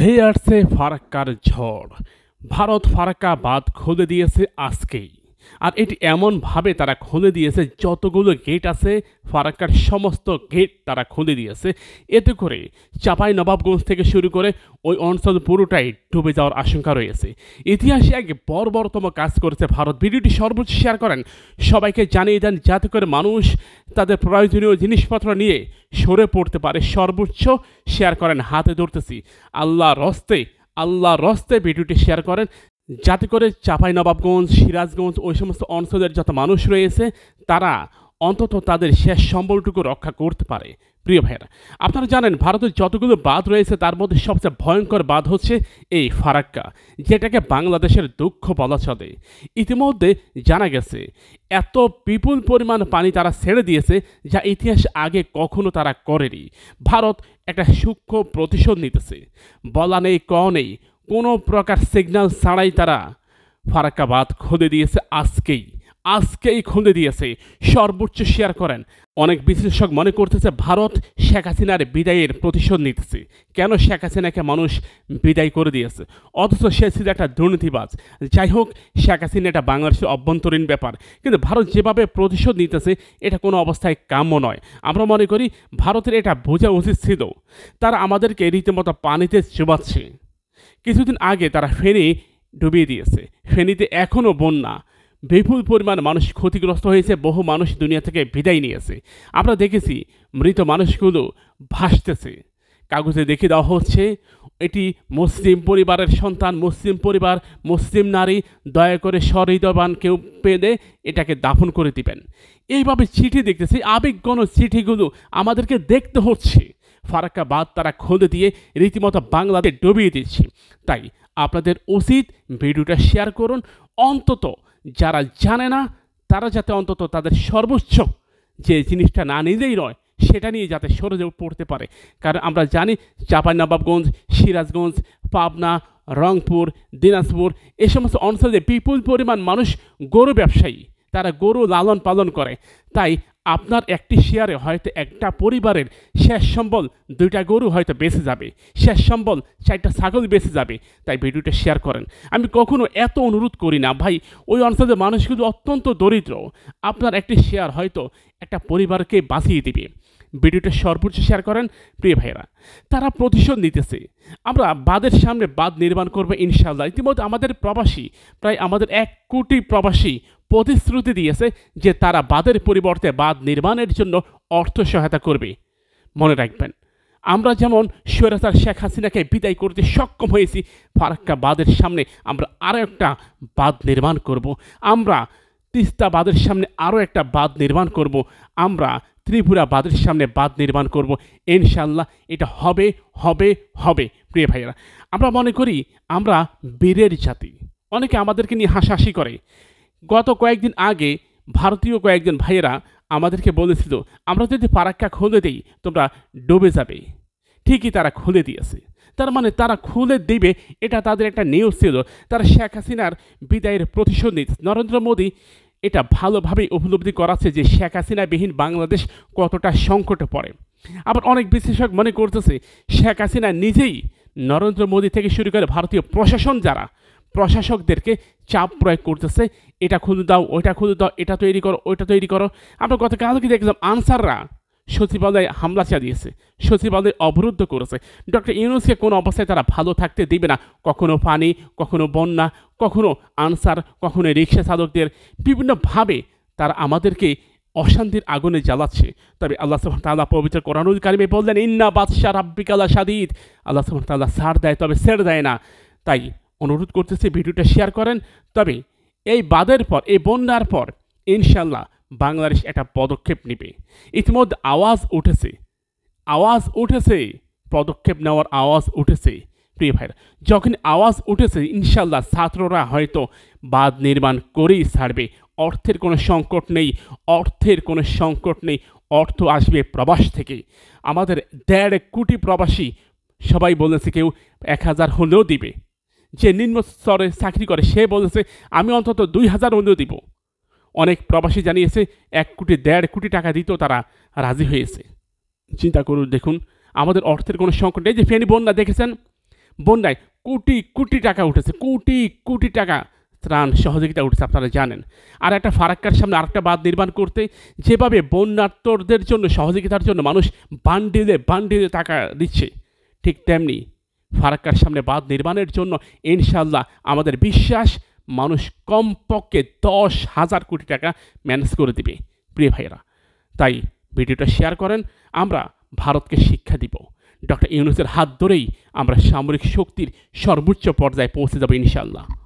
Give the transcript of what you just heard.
ধেয়ে আসছে ফারাক্কার ঝড় ভারত ফারাক্কা বাদ খুলে দিয়েছে আজকেই আর এটি এমনভাবে তারা খুলে দিয়েছে যতগুলো গেট আছে ফারাক্কার সমস্ত গেট তারা খুলে দিয়েছে এতে করে চাপাই নবাবগঞ্জ থেকে শুরু করে ওই অঞ্চল পুরোটাই ডুবে যাওয়ার আশঙ্কা রয়েছে ইতিহাসে এক বর্বরতম কাজ করেছে ভারত ভিডিওটি সর্বোচ্চ শেয়ার করেন সবাইকে জানিয়ে দেন যাতে করে মানুষ তাদের প্রয়োজনীয় জিনিসপত্র নিয়ে সরে পড়তে পারে সর্বোচ্চ শেয়ার করেন হাতে ধরতেছি আল্লাহ রস্তে আল্লাহ রস্তে ভিডিওটি শেয়ার করেন যাতে করে চাপাই নবাবগঞ্জ সিরাজগঞ্জ ওই সমস্ত অঞ্চলের যত মানুষ রয়েছে তারা অন্তত তাদের শেষ সম্বলটুকু রক্ষা করতে পারে প্রিয় ভাইয়েরা আপনারা জানেন ভারতের যতগুলো বাঁধ রয়েছে তার মধ্যে সবচেয়ে ভয়ঙ্কর বাঁধ হচ্ছে এই ফারাক্কা যেটাকে বাংলাদেশের দুঃখ বলা চলে ইতিমধ্যে জানা গেছে এত বিপুল পরিমাণ পানি তারা ছেড়ে দিয়েছে যা ইতিহাস আগে কখনো তারা করেনি ভারত একটা সূক্ষ্ম প্রতিশোধ নিতেছে বলা নেই ক নেই কোনো প্রকার সিগন্যাল ছাড়াই তারা ফারাক্কাবাদ খুঁজে দিয়েছে আজকেই আজকেই খুঁজে দিয়েছে সর্বোচ্চ শেয়ার করেন অনেক বিশ্লেষক মনে করতেছে ভারত শেখ হাসিনার বিদায়ের প্রতিশোধ নিতেছে কেন শেখ হাসিনাকে মানুষ বিদায় করে দিয়েছে অথচ সে ছিল একটা দুর্নীতিবাজ যাই হোক শেখ হাসিনা এটা বাংলাদেশের অভ্যন্তরীণ ব্যাপার কিন্তু ভারত যেভাবে প্রতিশোধ নিতেছে এটা কোনো অবস্থায় কাম্য নয় আমরা মনে করি ভারতের এটা বোঝা উচিত ছিল তারা আমাদেরকে রীতিমতো পানিতে চুবাচ্ছে কিছুদিন আগে তারা ফেনি ডুবিয়ে দিয়েছে ফেনিতে এখনও বন্যা বিপুল পরিমাণ মানুষ ক্ষতিগ্রস্ত হয়েছে বহু মানুষ দুনিয়া থেকে বিদায় নিয়েছে আমরা দেখেছি মৃত মানুষগুলো ভাসতেছে কাগজে দেখে দেওয়া হচ্ছে এটি মুসলিম পরিবারের সন্তান মুসলিম পরিবার মুসলিম নারী দয়া করে সহৃদবান কেউ পেলে এটাকে দাফন করে দিবেন এইভাবে চিঠি দেখতেছি আবেগগণ চিঠিগুলো আমাদেরকে দেখতে হচ্ছে ফারাক্কাবাদ তারা খুলে দিয়ে রীতিমতো বাংলাদেশ ডুবিয়ে দিচ্ছে তাই আপনাদের উচিত ভিডিওটা শেয়ার করুন অন্তত যারা জানে না তারা যাতে অন্তত তাদের সর্বোচ্চ যে জিনিসটা না নিজেই নয় সেটা নিয়ে যাতে সরে পড়তে পারে কারণ আমরা জানি চাঁপাইনবাবগঞ্জ সিরাজগঞ্জ পাবনা রংপুর দিনাজপুর এ সমস্ত অঞ্চলে বিপুল পরিমাণ মানুষ গরু ব্যবসায়ী তারা গরু লালন পালন করে তাই আপনার একটি শেয়ারে হয়তো একটা পরিবারের শেষ সম্বল দুইটা গরু হয়তো বেঁচে যাবে শেষ সম্বল চারটা ছাগল বেঁচে যাবে তাই ভিডিওটা শেয়ার করেন আমি কখনো এত অনুরোধ করি না ভাই ওই অঞ্চলের মানুষ কিন্তু অত্যন্ত দরিদ্র আপনার একটি শেয়ার হয়তো একটা পরিবারকে বাঁচিয়ে দিবে ভিডিওটা সর্বোচ্চ শেয়ার করেন প্রিয় ভাইয়েরা তারা প্রতিশোধ নিতেছে আমরা বাঁধের সামনে বাঁধ নির্মাণ করবো ইনশাল্লাহ ইতিমধ্যে আমাদের প্রবাসী প্রায় আমাদের এক কোটি প্রবাসী প্রতিশ্রুতি দিয়েছে যে তারা বাঁধের পরিবর্তে বাঁধ নির্মাণের জন্য অর্থ সহায়তা করবে মনে রাখবেন আমরা যেমন সৈরাজার শেখ হাসিনাকে বিদায় করতে সক্ষম হয়েছি ফারাক্কা বাঁধের সামনে আমরা আরও একটা বাঁধ নির্মাণ করব। আমরা তিস্তা বাঁধের সামনে আরও একটা বাঁধ নির্মাণ করব। আমরা ত্রিপুরা বাঁধের সামনে বাঁধ নির্মাণ করব ইনশাল্লাহ এটা হবে হবে হবে প্রিয় ভাইয়েরা আমরা মনে করি আমরা বীরের জাতি অনেকে আমাদেরকে নিয়ে হাসাহাসি করে গত কয়েকদিন আগে ভারতীয় কয়েকজন ভাইয়েরা আমাদেরকে বলেছিল আমরা যদি ফারাক্কা খুলে দিই তোমরা ডুবে যাবে ঠিকই তারা খুলে দিয়েছে তার মানে তারা খুলে দেবে এটা তাদের একটা নিউজ ছিল তারা শেখ হাসিনার বিদায়ের প্রতিশোধ নিচ্ছে নরেন্দ্র মোদী এটা ভালোভাবে উপলব্ধি করাচ্ছে যে শেখ হাসিনাবিহীন বাংলাদেশ কতটা সংকটে পড়ে আবার অনেক বিশেষজ্ঞ মনে করতেছে শেখ হাসিনা নিজেই নরেন্দ্র মোদী থেকে শুরু করে ভারতীয় প্রশাসন যারা প্রশাসকদেরকে চাপ প্রয়োগ করতেছে এটা খুঁজে দাও ওইটা খুঁজে দাও এটা তৈরি করো ওইটা তৈরি করো আমরা গতকাল কি দেখলাম আনসাররা সচিবালয়ে হামলা চালিয়েছে সচিবালয় অবরুদ্ধ করেছে ডক্টর ইউনুসকে কোনো অবস্থায় তারা ভালো থাকতে দেবে না কখনো পানি কখনো বন্যা কখনো আনসার কখনো রিক্সা চালকদের বিভিন্নভাবে তারা আমাদেরকে অশান্তির আগুনে জ্বালাচ্ছে তবে আল্লাহ সুহান তাল্লাহ পবিত্র কোরআনুল কারিমে বললেন ইন্না বাদশাহ রাব্বিকালা সাদিদ আল্লাহ সুহান তাল্লাহ সার দেয় তবে সের দেয় না তাই অনুরোধ করতেছি ভিডিওটা শেয়ার করেন তবে এই বাদের পর এই বন্যার পর ইনশাল্লাহ বাংলাদেশ একটা পদক্ষেপ নেবে ইতিমধ্যে আওয়াজ উঠেছে আওয়াজ উঠেছে পদক্ষেপ নেওয়ার আওয়াজ উঠেছে প্রিয় ভাইরা যখন আওয়াজ উঠেছে ইনশাল্লাহ ছাত্ররা হয়তো বাদ নির্মাণ করেই ছাড়বে অর্থের কোনো সংকট নেই অর্থের কোনো সংকট নেই অর্থ আসবে প্রবাস থেকে আমাদের দেড় কোটি প্রবাসী সবাই বলেছে কেউ এক হাজার হলেও দিবে যে নিম্ন স্তরে চাকরি করে সে বলেছে আমি অন্তত দুই হাজার অন্য দিব অনেক প্রবাসী জানিয়েছে এক কোটি দেড় কোটি টাকা দিতেও তারা রাজি হয়েছে চিন্তা করুন দেখুন আমাদের অর্থের কোনো সংকট নেই যে ফেনি বন্যা দেখেছেন বন্যায় কোটি কোটি টাকা উঠেছে কোটি কোটি টাকা ত্রাণ সহযোগিতা উঠেছে আপনারা জানেন আর একটা ফারাক্কার সামনে আরেকটা বাঁধ নির্মাণ করতে যেভাবে বন্যার্তদের জন্য সহযোগিতার জন্য মানুষ বান্ডিলে বান্ডিলে টাকা দিচ্ছে ঠিক তেমনি ফারাক্কার সামনে বাঁধ নির্মাণের জন্য ইনশাল্লাহ আমাদের বিশ্বাস মানুষ কমপক্ষে দশ হাজার কোটি টাকা ম্যানেজ করে দিবে প্রিয় ভাইয়েরা তাই ভিডিওটা শেয়ার করেন আমরা ভারতকে শিক্ষা দিব ডক্টর ইউনুসের হাত ধরেই আমরা সামরিক শক্তির সর্বোচ্চ পর্যায়ে পৌঁছে যাব ইনশাল্লাহ